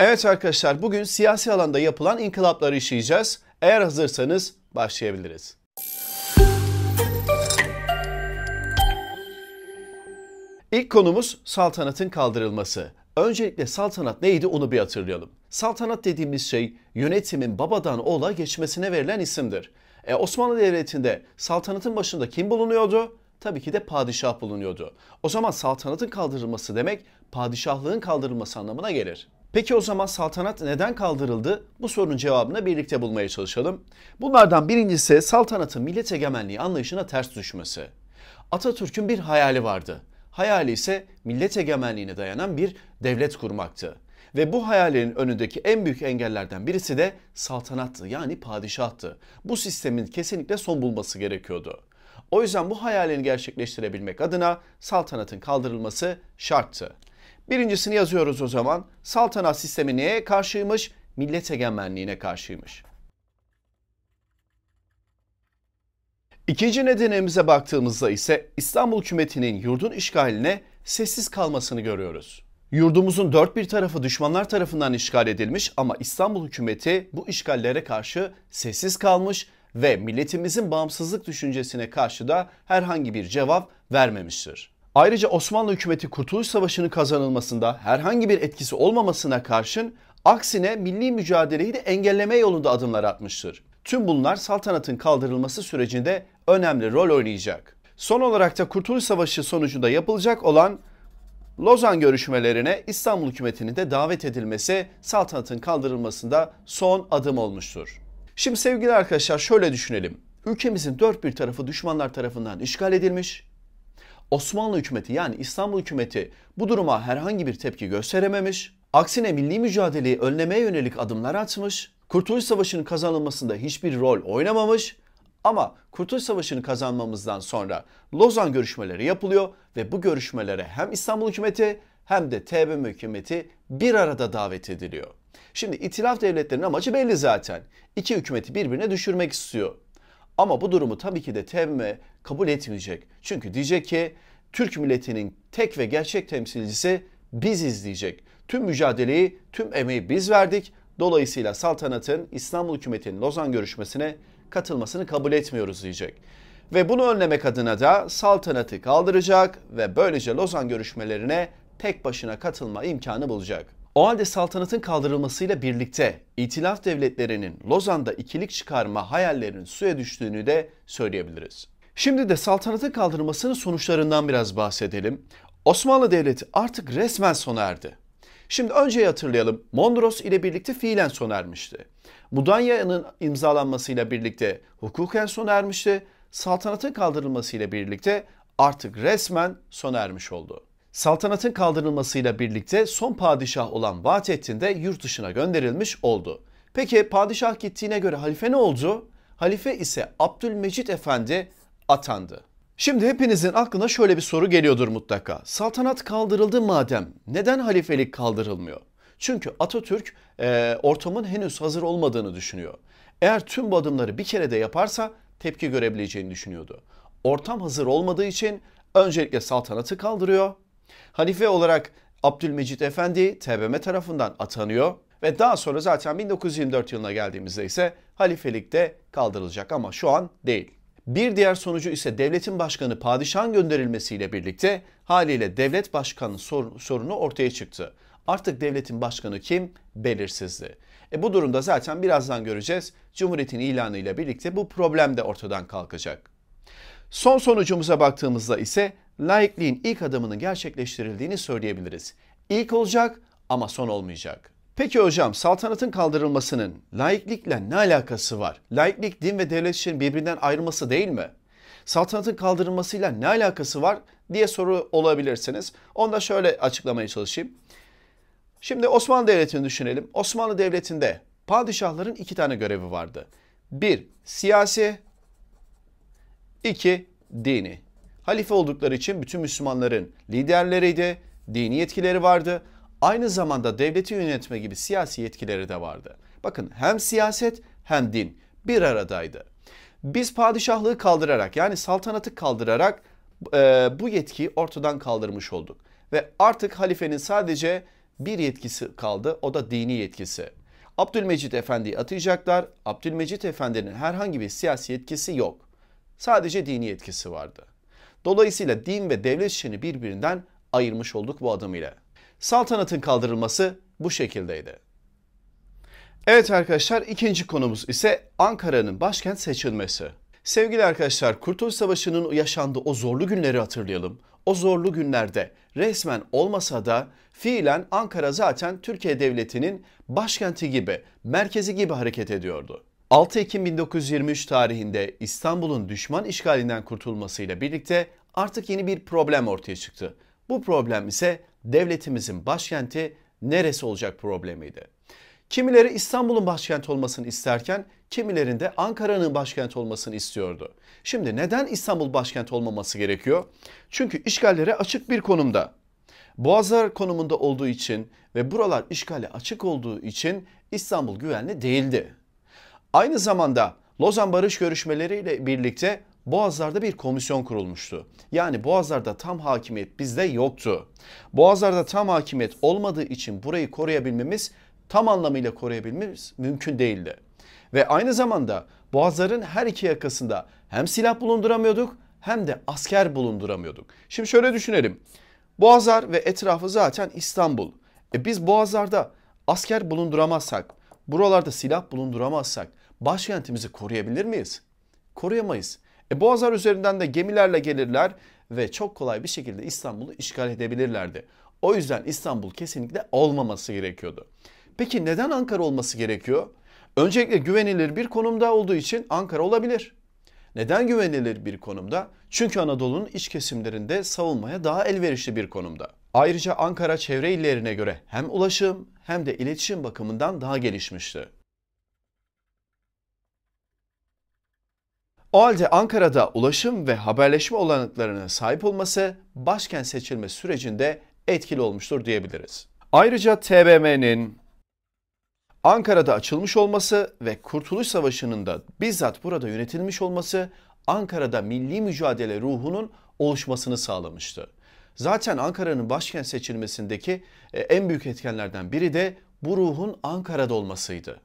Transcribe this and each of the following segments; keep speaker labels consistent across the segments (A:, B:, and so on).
A: Evet arkadaşlar bugün siyasi alanda yapılan inkılapları işleyeceğiz. Eğer hazırsanız başlayabiliriz. İlk konumuz saltanatın kaldırılması. Öncelikle saltanat neydi onu bir hatırlayalım. Saltanat dediğimiz şey yönetimin babadan oğla geçmesine verilen isimdir. E, Osmanlı Devleti'nde saltanatın başında kim bulunuyordu? Tabii ki de padişah bulunuyordu. O zaman saltanatın kaldırılması demek padişahlığın kaldırılması anlamına gelir. Peki o zaman saltanat neden kaldırıldı? Bu sorunun cevabını birlikte bulmaya çalışalım. Bunlardan birincisi saltanatın millet egemenliği anlayışına ters düşmesi. Atatürk'ün bir hayali vardı. Hayali ise millet egemenliğine dayanan bir devlet kurmaktı. Ve bu hayallerin önündeki en büyük engellerden birisi de saltanattı yani padişahtı. Bu sistemin kesinlikle son bulması gerekiyordu. O yüzden bu hayalini gerçekleştirebilmek adına saltanatın kaldırılması şarttı. Birincisini yazıyoruz o zaman. Saltanat sistemi neye karşıymış? Millet egemenliğine karşıymış. İkinci nedenimize baktığımızda ise İstanbul hükümetinin yurdun işgaline sessiz kalmasını görüyoruz. Yurdumuzun dört bir tarafı düşmanlar tarafından işgal edilmiş ama İstanbul hükümeti bu işgallere karşı sessiz kalmış ve milletimizin bağımsızlık düşüncesine karşı da herhangi bir cevap vermemiştir. Ayrıca Osmanlı hükümeti Kurtuluş Savaşı'nın kazanılmasında herhangi bir etkisi olmamasına karşın aksine milli mücadeleyi de engelleme yolunda adımlar atmıştır. Tüm bunlar saltanatın kaldırılması sürecinde önemli rol oynayacak. Son olarak da Kurtuluş Savaşı sonucunda yapılacak olan Lozan görüşmelerine İstanbul hükümetinin de davet edilmesi saltanatın kaldırılmasında son adım olmuştur. Şimdi sevgili arkadaşlar şöyle düşünelim. Ülkemizin dört bir tarafı düşmanlar tarafından işgal edilmiş, Osmanlı hükümeti yani İstanbul hükümeti bu duruma herhangi bir tepki gösterememiş. Aksine milli mücadeleyi önlemeye yönelik adımlar atmış. Kurtuluş Savaşı'nın kazanılmasında hiçbir rol oynamamış. Ama Kurtuluş Savaşı'nı kazanmamızdan sonra Lozan görüşmeleri yapılıyor ve bu görüşmelere hem İstanbul hükümeti hem de TBMM hükümeti bir arada davet ediliyor. Şimdi itilaf devletlerinin amacı belli zaten. İki hükümeti birbirine düşürmek istiyor. Ama bu durumu tabii ki de TM kabul etmeyecek. Çünkü diyecek ki Türk milletinin tek ve gerçek temsilcisi biz izleyecek. Tüm mücadeleyi, tüm emeği biz verdik. Dolayısıyla saltanatın İstanbul hükümetinin Lozan görüşmesine katılmasını kabul etmiyoruz diyecek. Ve bunu önlemek adına da saltanatı kaldıracak ve böylece Lozan görüşmelerine tek başına katılma imkanı bulacak. O halde saltanatın kaldırılmasıyla birlikte İtilaf devletlerinin Lozan'da ikilik çıkarma hayallerinin suya düştüğünü de söyleyebiliriz. Şimdi de saltanatın kaldırılmasının sonuçlarından biraz bahsedelim. Osmanlı Devleti artık resmen sona erdi. Şimdi önceyi hatırlayalım. Mondros ile birlikte fiilen sona ermişti. Mudanya'nın imzalanmasıyla birlikte hukuken sona ermişti. Saltanatın kaldırılmasıyla birlikte artık resmen sona ermiş oldu saltanatın kaldırılmasıyla birlikte son padişah olan Vahdettin de yurt dışına gönderilmiş oldu. Peki padişah gittiğine göre halife ne oldu? Halife ise Abdülmecit Efendi atandı. Şimdi hepinizin aklına şöyle bir soru geliyordur mutlaka. Saltanat kaldırıldı madem neden halifelik kaldırılmıyor? Çünkü Atatürk e, ortamın henüz hazır olmadığını düşünüyor. Eğer tüm bu adımları bir kere de yaparsa tepki görebileceğini düşünüyordu. Ortam hazır olmadığı için öncelikle saltanatı kaldırıyor Halife olarak Abdülmecit Efendi TBMM tarafından atanıyor ve daha sonra zaten 1924 yılına geldiğimizde ise halifelik de kaldırılacak ama şu an değil. Bir diğer sonucu ise devletin başkanı padişahın gönderilmesiyle birlikte haliyle devlet başkanı sorunu ortaya çıktı. Artık devletin başkanı kim? Belirsizdi. E bu durumda zaten birazdan göreceğiz. Cumhuriyetin ilanıyla birlikte bu problem de ortadan kalkacak. Son sonucumuza baktığımızda ise laikliğin ilk adımının gerçekleştirildiğini söyleyebiliriz. İlk olacak ama son olmayacak. Peki hocam saltanatın kaldırılmasının laiklikle ne alakası var? Laiklik din ve devlet için birbirinden ayrılması değil mi? Saltanatın kaldırılmasıyla ne alakası var diye soru olabilirsiniz. Onu da şöyle açıklamaya çalışayım. Şimdi Osmanlı Devleti'ni düşünelim. Osmanlı Devleti'nde padişahların iki tane görevi vardı. Bir, siyasi. iki dini. Halife oldukları için bütün Müslümanların liderleriydi, dini yetkileri vardı. Aynı zamanda devleti yönetme gibi siyasi yetkileri de vardı. Bakın hem siyaset hem din bir aradaydı. Biz padişahlığı kaldırarak yani saltanatı kaldırarak e, bu yetkiyi ortadan kaldırmış olduk. Ve artık halifenin sadece bir yetkisi kaldı o da dini yetkisi. Abdülmecit Efendi'yi atayacaklar. Abdülmecit Efendi'nin herhangi bir siyasi yetkisi yok. Sadece dini yetkisi vardı. Dolayısıyla din ve devlet işini birbirinden ayırmış olduk bu adımıyla. Saltanatın kaldırılması bu şekildeydi. Evet arkadaşlar ikinci konumuz ise Ankara'nın başkent seçilmesi. Sevgili arkadaşlar Kurtuluş Savaşı'nın yaşandığı o zorlu günleri hatırlayalım. O zorlu günlerde resmen olmasa da fiilen Ankara zaten Türkiye Devleti'nin başkenti gibi, merkezi gibi hareket ediyordu. 6 Ekim 1923 tarihinde İstanbul'un düşman işgalinden kurtulmasıyla birlikte artık yeni bir problem ortaya çıktı. Bu problem ise devletimizin başkenti neresi olacak problemiydi. Kimileri İstanbul'un başkent olmasını isterken kimilerinde Ankara'nın başkent olmasını istiyordu. Şimdi neden İstanbul başkent olmaması gerekiyor? Çünkü işgallere açık bir konumda. Boğazlar konumunda olduğu için ve buralar işgale açık olduğu için İstanbul güvenli değildi. Aynı zamanda Lozan Barış görüşmeleriyle birlikte Boğazlar'da bir komisyon kurulmuştu. Yani Boğazlar'da tam hakimiyet bizde yoktu. Boğazlar'da tam hakimiyet olmadığı için burayı koruyabilmemiz, tam anlamıyla koruyabilmemiz mümkün değildi. Ve aynı zamanda Boğazlar'ın her iki yakasında hem silah bulunduramıyorduk hem de asker bulunduramıyorduk. Şimdi şöyle düşünelim. Boğazlar ve etrafı zaten İstanbul. E biz Boğazlar'da asker bulunduramazsak, buralarda silah bulunduramazsak başkentimizi koruyabilir miyiz? Koruyamayız. E, Boğazlar üzerinden de gemilerle gelirler ve çok kolay bir şekilde İstanbul'u işgal edebilirlerdi. O yüzden İstanbul kesinlikle olmaması gerekiyordu. Peki neden Ankara olması gerekiyor? Öncelikle güvenilir bir konumda olduğu için Ankara olabilir. Neden güvenilir bir konumda? Çünkü Anadolu'nun iç kesimlerinde savunmaya daha elverişli bir konumda. Ayrıca Ankara çevre illerine göre hem ulaşım hem de iletişim bakımından daha gelişmişti. O halde Ankara'da ulaşım ve haberleşme olanaklarına sahip olması başkent seçilme sürecinde etkili olmuştur diyebiliriz. Ayrıca TBMM'nin Ankara'da açılmış olması ve Kurtuluş Savaşı'nın da bizzat burada yönetilmiş olması Ankara'da milli mücadele ruhunun oluşmasını sağlamıştı. Zaten Ankara'nın başkent seçilmesindeki e, en büyük etkenlerden biri de bu ruhun Ankara'da olmasıydı.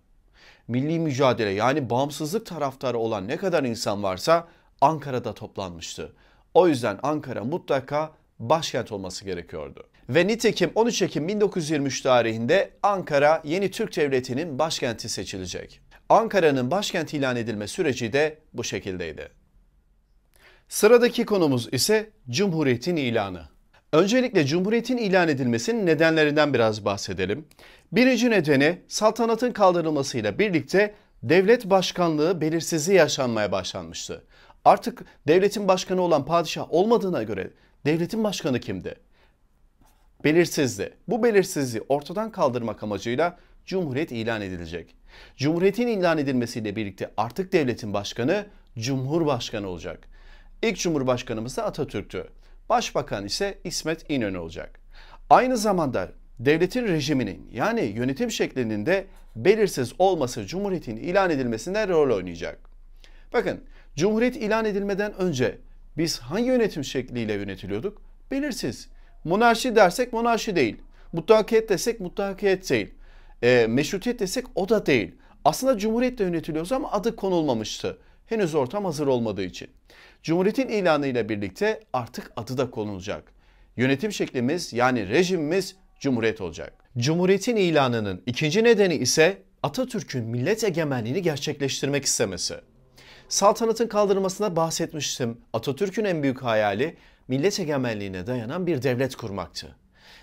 A: Milli mücadele yani bağımsızlık taraftarı olan ne kadar insan varsa Ankara'da toplanmıştı. O yüzden Ankara mutlaka başkent olması gerekiyordu. Ve nitekim 13 Ekim 1923 tarihinde Ankara yeni Türk Devleti'nin başkenti seçilecek. Ankara'nın başkent ilan edilme süreci de bu şekildeydi. Sıradaki konumuz ise Cumhuriyet'in ilanı. Öncelikle Cumhuriyet'in ilan edilmesinin nedenlerinden biraz bahsedelim. Birinci nedeni saltanatın kaldırılmasıyla birlikte devlet başkanlığı belirsizliği yaşanmaya başlanmıştı. Artık devletin başkanı olan padişah olmadığına göre devletin başkanı kimdi? Belirsizdi. Bu belirsizliği ortadan kaldırmak amacıyla Cumhuriyet ilan edilecek. Cumhuriyetin ilan edilmesiyle birlikte artık devletin başkanı Cumhurbaşkanı olacak. İlk Cumhurbaşkanımız da Atatürk'tü. Başbakan ise İsmet İnönü olacak. Aynı zamanda devletin rejiminin yani yönetim şeklinin de belirsiz olması Cumhuriyet'in ilan edilmesinde rol oynayacak. Bakın Cumhuriyet ilan edilmeden önce biz hangi yönetim şekliyle yönetiliyorduk? Belirsiz. Monarşi dersek monarşi değil. Mutlakiyet desek mutlakiyet değil. E, meşrutiyet desek o da değil. Aslında Cumhuriyet'te yönetiliyordu ama adı konulmamıştı henüz ortam hazır olmadığı için. Cumhuriyetin ilanıyla birlikte artık adı da konulacak. Yönetim şeklimiz yani rejimimiz Cumhuriyet olacak. Cumhuriyetin ilanının ikinci nedeni ise Atatürk'ün millet egemenliğini gerçekleştirmek istemesi. Saltanatın kaldırılmasına bahsetmiştim. Atatürk'ün en büyük hayali millet egemenliğine dayanan bir devlet kurmaktı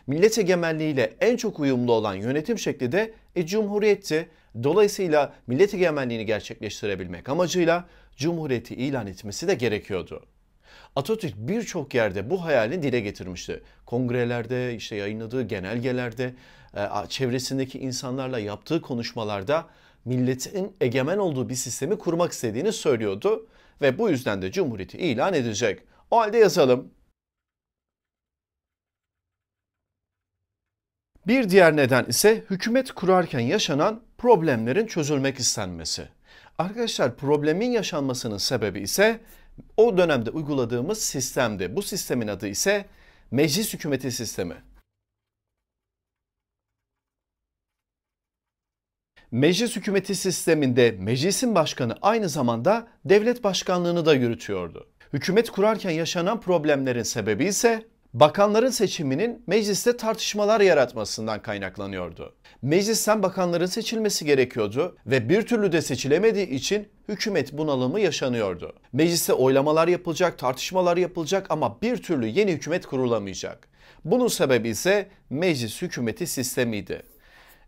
A: millet egemenliğiyle en çok uyumlu olan yönetim şekli de e, cumhuriyetti. Dolayısıyla millet egemenliğini gerçekleştirebilmek amacıyla cumhuriyeti ilan etmesi de gerekiyordu. Atatürk birçok yerde bu hayalini dile getirmişti. Kongrelerde, işte yayınladığı genelgelerde, e, çevresindeki insanlarla yaptığı konuşmalarda milletin egemen olduğu bir sistemi kurmak istediğini söylüyordu ve bu yüzden de cumhuriyeti ilan edecek. O halde yazalım. Bir diğer neden ise hükümet kurarken yaşanan problemlerin çözülmek istenmesi. Arkadaşlar problemin yaşanmasının sebebi ise o dönemde uyguladığımız sistemdi. Bu sistemin adı ise meclis hükümeti sistemi. Meclis hükümeti sisteminde meclisin başkanı aynı zamanda devlet başkanlığını da yürütüyordu. Hükümet kurarken yaşanan problemlerin sebebi ise bakanların seçiminin mecliste tartışmalar yaratmasından kaynaklanıyordu. Meclisten bakanların seçilmesi gerekiyordu ve bir türlü de seçilemediği için hükümet bunalımı yaşanıyordu. Mecliste oylamalar yapılacak, tartışmalar yapılacak ama bir türlü yeni hükümet kurulamayacak. Bunun sebebi ise meclis hükümeti sistemiydi.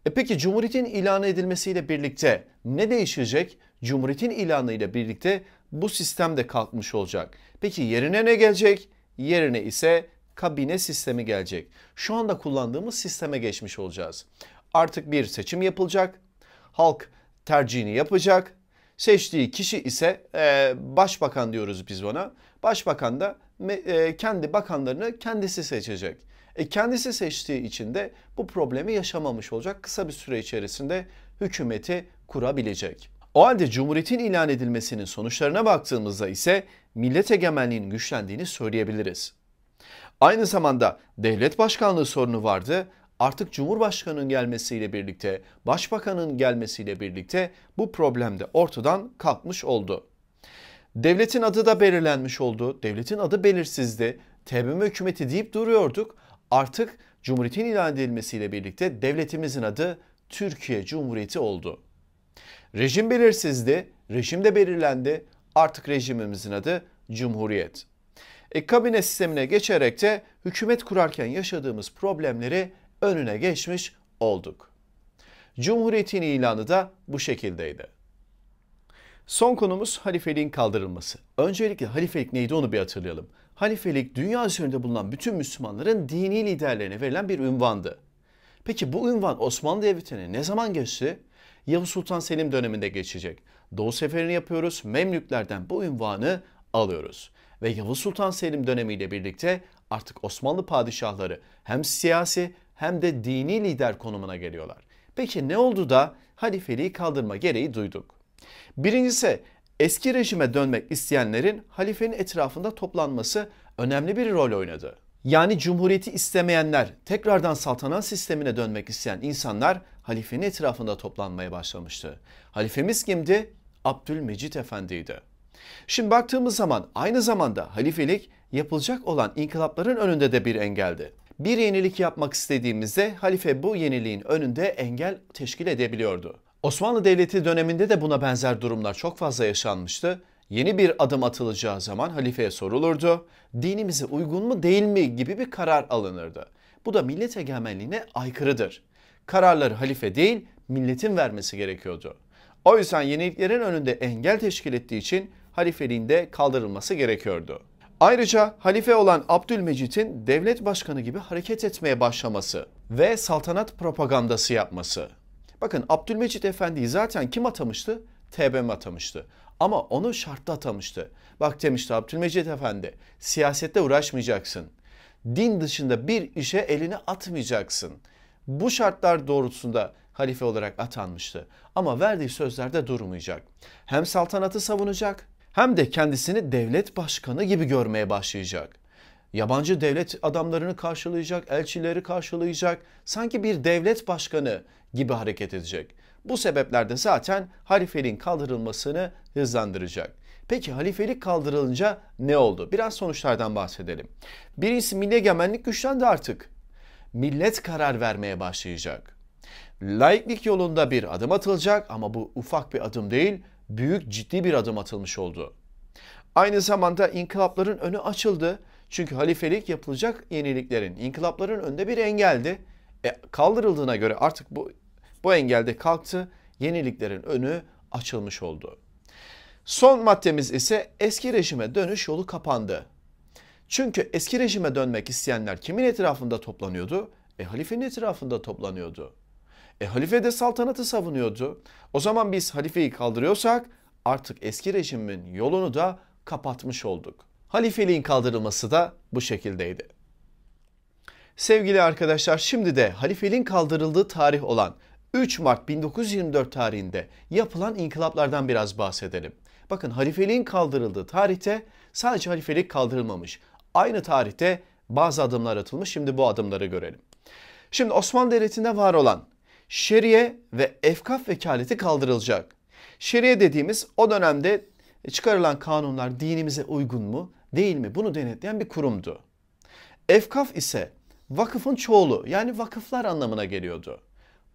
A: E peki Cumhuriyet'in ilan edilmesiyle birlikte ne değişecek? Cumhuriyet'in ilanı ile birlikte bu sistem de kalkmış olacak. Peki yerine ne gelecek? Yerine ise kabine sistemi gelecek. Şu anda kullandığımız sisteme geçmiş olacağız. Artık bir seçim yapılacak. Halk tercihini yapacak. Seçtiği kişi ise e, başbakan diyoruz biz ona. Başbakan da e, kendi bakanlarını kendisi seçecek. E, kendisi seçtiği için de bu problemi yaşamamış olacak. Kısa bir süre içerisinde hükümeti kurabilecek. O halde Cumhuriyet'in ilan edilmesinin sonuçlarına baktığımızda ise millet egemenliğinin güçlendiğini söyleyebiliriz. Aynı zamanda devlet başkanlığı sorunu vardı. Artık Cumhurbaşkanı'nın gelmesiyle birlikte, Başbakan'ın gelmesiyle birlikte bu problem de ortadan kalkmış oldu. Devletin adı da belirlenmiş oldu. Devletin adı belirsizdi. TBMM hükümeti deyip duruyorduk. Artık Cumhuriyetin ilan edilmesiyle birlikte devletimizin adı Türkiye Cumhuriyeti oldu. Rejim belirsizdi, rejim de belirlendi. Artık rejimimizin adı Cumhuriyet. E, kabine sistemine geçerek de hükümet kurarken yaşadığımız problemleri önüne geçmiş olduk. Cumhuriyetin ilanı da bu şekildeydi. Son konumuz halifeliğin kaldırılması. Öncelikle halifelik neydi onu bir hatırlayalım. Halifelik dünya üzerinde bulunan bütün Müslümanların dini liderlerine verilen bir ünvandı. Peki bu ünvan Osmanlı Devleti'ne ne zaman geçti? Yavuz Sultan Selim döneminde geçecek. Doğu seferini yapıyoruz. Memlüklerden bu ünvanı alıyoruz ve Yavuz Sultan Selim dönemiyle birlikte artık Osmanlı padişahları hem siyasi hem de dini lider konumuna geliyorlar. Peki ne oldu da halifeliği kaldırma gereği duyduk? Birincisi eski rejime dönmek isteyenlerin halifenin etrafında toplanması önemli bir rol oynadı. Yani cumhuriyeti istemeyenler, tekrardan saltanat sistemine dönmek isteyen insanlar halifenin etrafında toplanmaya başlamıştı. Halifemiz kimdi? Abdülmecit Efendi'ydi. Şimdi baktığımız zaman aynı zamanda halifelik yapılacak olan inkılapların önünde de bir engeldi. Bir yenilik yapmak istediğimizde halife bu yeniliğin önünde engel teşkil edebiliyordu. Osmanlı Devleti döneminde de buna benzer durumlar çok fazla yaşanmıştı. Yeni bir adım atılacağı zaman halifeye sorulurdu. Dinimize uygun mu değil mi gibi bir karar alınırdı. Bu da millet egemenliğine aykırıdır. Kararları halife değil milletin vermesi gerekiyordu. O yüzden yeniliklerin önünde engel teşkil ettiği için halifeliğinde kaldırılması gerekiyordu. Ayrıca halife olan Abdülmecit'in devlet başkanı gibi hareket etmeye başlaması ve saltanat propagandası yapması. Bakın Abdülmecit Efendi'yi zaten kim atamıştı? TBM atamıştı. Ama onu şartla atamıştı. Bak demişti Abdülmecit Efendi siyasette uğraşmayacaksın. Din dışında bir işe elini atmayacaksın. Bu şartlar doğrultusunda halife olarak atanmıştı. Ama verdiği sözlerde durmayacak. Hem saltanatı savunacak hem de kendisini devlet başkanı gibi görmeye başlayacak. Yabancı devlet adamlarını karşılayacak, elçileri karşılayacak, sanki bir devlet başkanı gibi hareket edecek. Bu sebepler de zaten halifeliğin kaldırılmasını hızlandıracak. Peki halifelik kaldırılınca ne oldu? Biraz sonuçlardan bahsedelim. Birincisi milli egemenlik güçlendi artık. Millet karar vermeye başlayacak. Laiklik yolunda bir adım atılacak ama bu ufak bir adım değil büyük ciddi bir adım atılmış oldu. Aynı zamanda inkılapların önü açıldı. Çünkü halifelik yapılacak yeniliklerin inkılapların önünde bir engeldi. E, kaldırıldığına göre artık bu bu engelde kalktı. Yeniliklerin önü açılmış oldu. Son maddemiz ise eski rejime dönüş yolu kapandı. Çünkü eski rejime dönmek isteyenler kimin etrafında toplanıyordu? E halifenin etrafında toplanıyordu. E, halife de saltanatı savunuyordu. O zaman biz halifeyi kaldırıyorsak artık eski rejimin yolunu da kapatmış olduk. Halifeliğin kaldırılması da bu şekildeydi. Sevgili arkadaşlar şimdi de halifeliğin kaldırıldığı tarih olan 3 Mart 1924 tarihinde yapılan inkılaplardan biraz bahsedelim. Bakın halifeliğin kaldırıldığı tarihte sadece halifelik kaldırılmamış. Aynı tarihte bazı adımlar atılmış. Şimdi bu adımları görelim. Şimdi Osmanlı Devleti'nde var olan şeriye ve efkaf vekaleti kaldırılacak. Şeriye dediğimiz o dönemde çıkarılan kanunlar dinimize uygun mu değil mi bunu denetleyen bir kurumdu. Efkaf ise vakıfın çoğulu yani vakıflar anlamına geliyordu.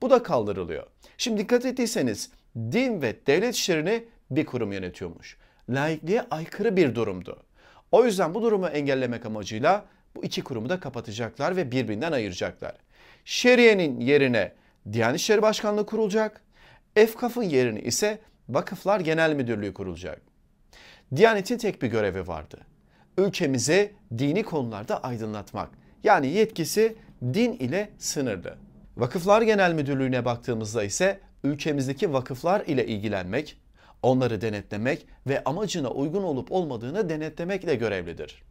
A: Bu da kaldırılıyor. Şimdi dikkat ettiyseniz din ve devlet işlerini bir kurum yönetiyormuş. Laikliğe aykırı bir durumdu. O yüzden bu durumu engellemek amacıyla bu iki kurumu da kapatacaklar ve birbirinden ayıracaklar. Şeriyenin yerine Diyanet İşleri Başkanlığı kurulacak. EFKAF'ın yerini ise Vakıflar Genel Müdürlüğü kurulacak. Diyanet'in tek bir görevi vardı. Ülkemize dini konularda aydınlatmak. Yani yetkisi din ile sınırlı. Vakıflar Genel Müdürlüğü'ne baktığımızda ise ülkemizdeki vakıflar ile ilgilenmek, onları denetlemek ve amacına uygun olup olmadığını denetlemekle görevlidir.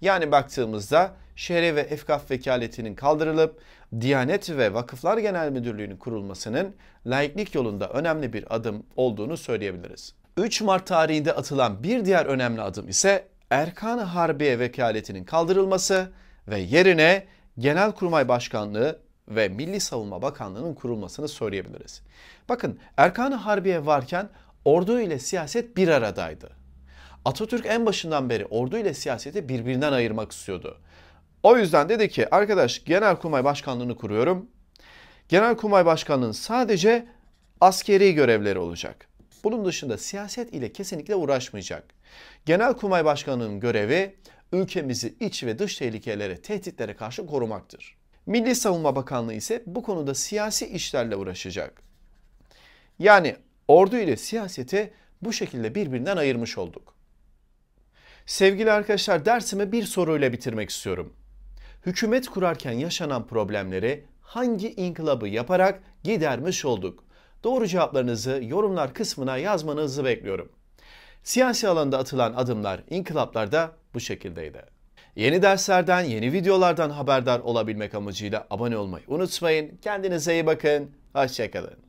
A: Yani baktığımızda şehre ve efkaf vekaletinin kaldırılıp Diyanet ve Vakıflar Genel Müdürlüğü'nün kurulmasının laiklik yolunda önemli bir adım olduğunu söyleyebiliriz. 3 Mart tarihinde atılan bir diğer önemli adım ise Erkan Harbiye vekaletinin kaldırılması ve yerine Genelkurmay Başkanlığı ve Milli Savunma Bakanlığı'nın kurulmasını söyleyebiliriz. Bakın Erkan Harbiye varken ordu ile siyaset bir aradaydı. Atatürk en başından beri ordu ile siyaseti birbirinden ayırmak istiyordu. O yüzden dedi ki arkadaş Genelkurmay Başkanlığı'nı kuruyorum. Genelkurmay Başkanlığı'nın sadece askeri görevleri olacak. Bunun dışında siyaset ile kesinlikle uğraşmayacak. Genelkurmay Başkanlığı'nın görevi ülkemizi iç ve dış tehlikelere, tehditlere karşı korumaktır. Milli Savunma Bakanlığı ise bu konuda siyasi işlerle uğraşacak. Yani ordu ile siyaseti bu şekilde birbirinden ayırmış olduk. Sevgili arkadaşlar dersimi bir soruyla bitirmek istiyorum. Hükümet kurarken yaşanan problemleri hangi inkılabı yaparak gidermiş olduk? Doğru cevaplarınızı yorumlar kısmına yazmanızı bekliyorum. Siyasi alanda atılan adımlar inkılaplarda bu şekildeydi. Yeni derslerden, yeni videolardan haberdar olabilmek amacıyla abone olmayı unutmayın. Kendinize iyi bakın. Hoşçakalın.